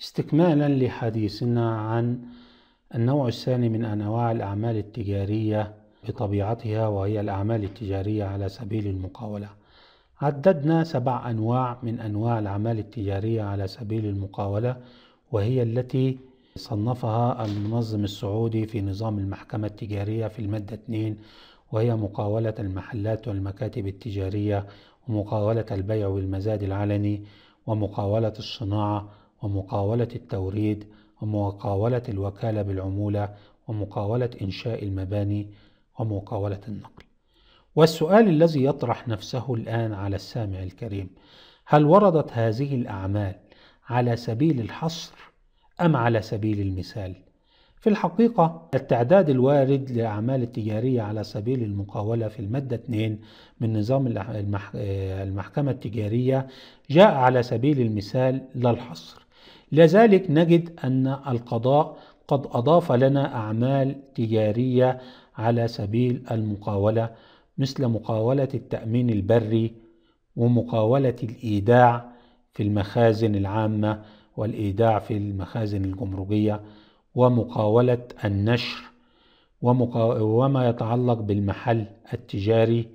استكمالا لحديثنا عن النوع الثاني من أنواع الأعمال التجارية بطبيعتها وهي الأعمال التجارية على سبيل المقاولة عددنا سبع أنواع من أنواع الأعمال التجارية على سبيل المقاولة وهي التي صنفها المنظم السعودي في نظام المحكمة التجارية في المادة 2 وهي مقاولة المحلات والمكاتب التجارية ومقاولة البيع والمزاد العلني ومقاولة الصناعة ومقاولة التوريد ومقاولة الوكالة بالعمولة ومقاولة إنشاء المباني ومقاولة النقل. والسؤال الذي يطرح نفسه الآن على السامع الكريم: هل وردت هذه الأعمال على سبيل الحصر أم على سبيل المثال؟ في الحقيقة التعداد الوارد للأعمال التجارية على سبيل المقاولة في المادة 2 من نظام المحكمة التجارية جاء على سبيل المثال لا الحصر لذلك نجد أن القضاء قد أضاف لنا أعمال تجارية على سبيل المقاولة مثل مقاولة التأمين البري ومقاولة الإيداع في المخازن العامة والإيداع في المخازن الجمركية ومقاولة النشر ومقا... وما يتعلق بالمحل التجاري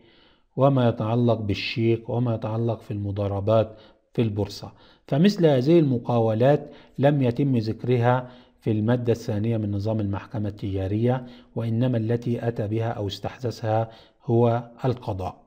وما يتعلق بالشيك وما يتعلق في المضاربات في البورصة فمثل هذه المقاولات لم يتم ذكرها في المادة الثانية من نظام المحكمة التجارية وإنما التي أتى بها أو استحدثها هو القضاء